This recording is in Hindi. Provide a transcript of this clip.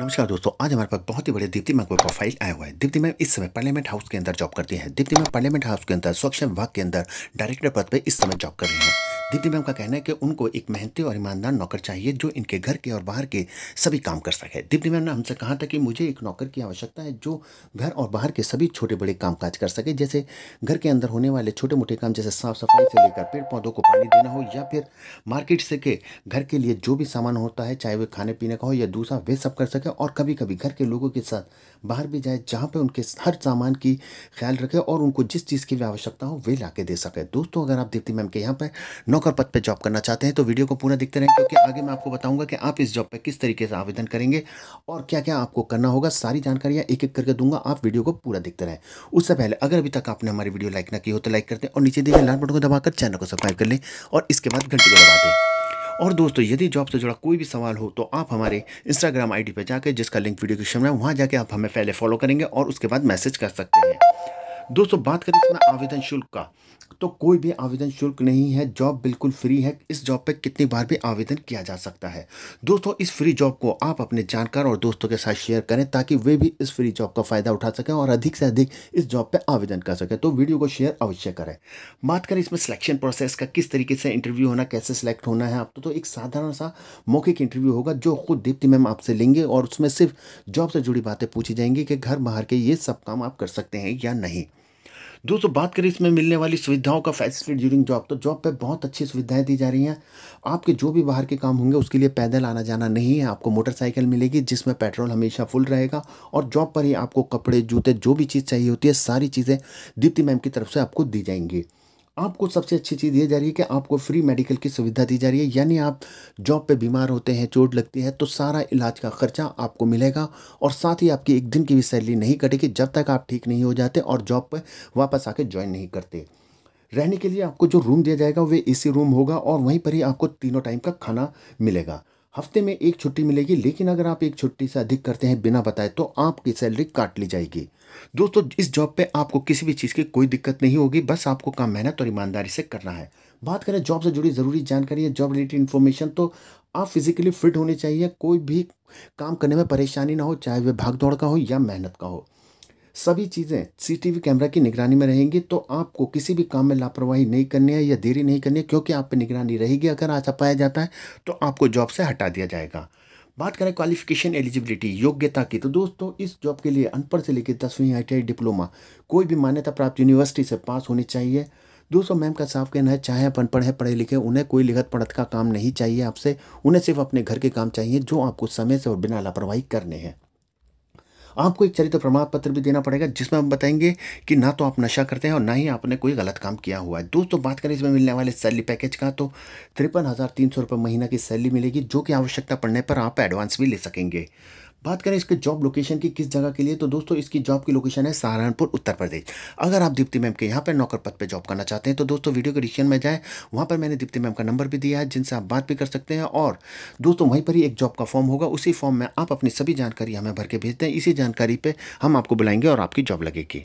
नमस्कार दोस्तों आज हमारे पास बहुत ही बड़े दीप्ति मैम का प्रोफाइल आया हुआ है दीप्ति मैम इस समय पार्लियामेंट हाउस के अंदर जॉब करती है दीप्ति मैम पार्लियामेंट हाउस के अंदर स्वच्छ विभाग के अंदर डायरेक्टर पद पर इस समय जॉब कर रही है दीप्ति मैम का कहना है कि उनको एक मेहनती और ईमानदार नौकर चाहिए जो इनके घर के और बाहर के सभी काम कर सके दीप्ति मैम ने हमसे कहा था कि मुझे एक नौकर की आवश्यकता है जो घर और बाहर के सभी छोटे बड़े काम काज कर सके जैसे घर के अंदर होने वाले छोटे मोटे काम जैसे साफ सफाई से लेकर पेड़ पौधों को पानी देना हो या फिर मार्केट से के घर के लिए जो भी सामान होता है चाहे वे खाने पीने का हो या दूसरा वे सब कर सके और कभी कभी घर के लोगों के साथ बाहर भी जाए जहाँ पर उनके हर सामान की ख्याल रखे और उनको जिस चीज़ की भी आवश्यकता हो वे ला दे सके दोस्तों अगर आप दीप्ति मैम के यहाँ पर नौकर नौकर पद पर जॉब करना चाहते हैं तो वीडियो को पूरा देखते रहें क्योंकि आगे मैं आपको बताऊंगा कि आप इस जॉब पर किस तरीके से आवेदन करेंगे और क्या क्या आपको करना होगा सारी जानकारियाँ एक एक करके दूंगा आप वीडियो को पूरा देखते रहें उससे पहले अगर अभी तक आपने हमारी वीडियो लाइक ना की हो तो लाइक करते हैं और नीचे दिए लाल बटन को दबाकर चैनल को सब्सक्राइब कर लें और इसके बाद घंटी को दबा दें और दोस्तों यदि जॉब से जुड़ा कोई भी सवाल हो तो आप हमारे इंस्टाग्राम आईडी पर जाकर जिसका लिंक वीडियो के शो में वहां जाके आप हमें पहले फॉलो करेंगे और उसके बाद मैसेज कर सकते हैं दोस्तों बात करें इसमें आवेदन शुल्क का तो कोई भी आवेदन शुल्क नहीं है जॉब बिल्कुल फ्री है इस जॉब पे कितनी बार भी आवेदन किया जा सकता है दोस्तों इस फ्री जॉब को आप अपने जानकार और दोस्तों के साथ शेयर करें ताकि वे भी इस फ्री जॉब का फ़ायदा उठा सकें और अधिक से अधिक इस जॉब पे आवेदन कर सकें तो वीडियो को शेयर अवश्य करें बात करें इसमें सिलेक्शन प्रोसेस का किस तरीके से इंटरव्यू होना कैसे सिलेक्ट होना है आपको तो एक साधारण सा मौखिक इंटरव्यू होगा जो खुद दीप्ति मैम आपसे लेंगे और उसमें सिर्फ जॉब से जुड़ी बातें पूछी जाएंगी कि घर बाहर के ये सब काम आप कर सकते हैं या नहीं दोस्तों बात करें इसमें मिलने वाली सुविधाओं का फैसिलिटी ड्यूरिंग जॉब तो जॉब पे बहुत अच्छी सुविधाएं दी जा रही हैं आपके जो भी बाहर के काम होंगे उसके लिए पैदल आना जाना नहीं है आपको मोटरसाइकिल मिलेगी जिसमें पेट्रोल हमेशा फुल रहेगा और जॉब पर ही आपको कपड़े जूते जो भी चीज़ चाहिए होती है सारी चीज़ें दीप्ति मैम की तरफ से आपको दी जाएंगी आपको सबसे अच्छी चीज़ ये जा रही है कि आपको फ्री मेडिकल की सुविधा दी जा रही है यानी आप जॉब पे बीमार होते हैं चोट लगती है तो सारा इलाज का खर्चा आपको मिलेगा और साथ ही आपकी एक दिन की भी सैलरी नहीं कटेगी जब तक आप ठीक नहीं हो जाते और जॉब पर वापस आके ज्वाइन नहीं करते रहने के लिए आपको जो रूम दिया जाएगा वे ए रूम होगा और वहीं पर ही आपको तीनों टाइम का खाना मिलेगा हफ्ते में एक छुट्टी मिलेगी लेकिन अगर आप एक छुट्टी से अधिक करते हैं बिना बताए तो आपकी सैलरी काट ली जाएगी दोस्तों इस जॉब पे आपको किसी भी चीज़ की कोई दिक्कत नहीं होगी बस आपको काम मेहनत और ईमानदारी से करना है बात करें जॉब से जुड़ी ज़रूरी जानकारी या जॉब रिलेटेड इन्फॉर्मेशन तो आप फिजिकली फिट होने चाहिए कोई भी काम करने में परेशानी ना हो चाहे वह भाग दौड़ का हो या मेहनत का हो सभी चीज़ें सीसीटीवी कैमरा की निगरानी में रहेंगी तो आपको किसी भी काम में लापरवाही नहीं करनी है या देरी नहीं करनी है क्योंकि आप पर निगरानी रहेगी अगर ऐसा पाया जाता है तो आपको जॉब से हटा दिया जाएगा बात करें क्वालिफिकेशन एलिजिबिलिटी योग्यता की तो दोस्तों इस जॉब के लिए अनपढ़ से लेकर दसवीं आई डिप्लोमा कोई भी मान्यता प्राप्त यूनिवर्सिटी से पास होनी चाहिए दोस्तों मैम का साफ कहना है चाहे अपन पढ़े पढ़े लिखे उन्हें कोई लिखत पढ़त का काम नहीं चाहिए आपसे उन्हें सिर्फ अपने घर के काम चाहिए जो आपको समय से और बिना लापरवाही करने हैं आपको एक चरित्र प्रमाण पत्र भी देना पड़ेगा जिसमें हम बताएंगे कि ना तो आप नशा करते हैं और ना ही आपने कोई गलत काम किया हुआ है दोस्तों बात करें इसमें मिलने वाले सैलरी पैकेज का तो तिरपन हज़ार तीन सौ रुपये महीना की सैलरी मिलेगी जो कि आवश्यकता पड़ने पर आप एडवांस भी ले सकेंगे बात करें इसके जॉब लोकेशन की किस जगह के लिए तो दोस्तों इसकी जॉब की लोकेशन है सहारनपुर उत्तर प्रदेश अगर आप दीप्ति मैम के यहाँ पर नौकर पद पर जॉब करना चाहते हैं तो दोस्तों वीडियो के डिस्क्रिप्शन में जाएँ वहाँ पर मैंने दीप्ति मैम का नंबर भी दिया है जिनसे आप बात भी कर सकते हैं और दोस्तों वहीं पर ही एक जॉब का फॉर्म होगा उसी फॉर्म में आप अपनी सभी जानकारी हमें भर के भेज दें इसी जानकारी पर हम आपको बुलाएंगे और आपकी जॉब लगेगी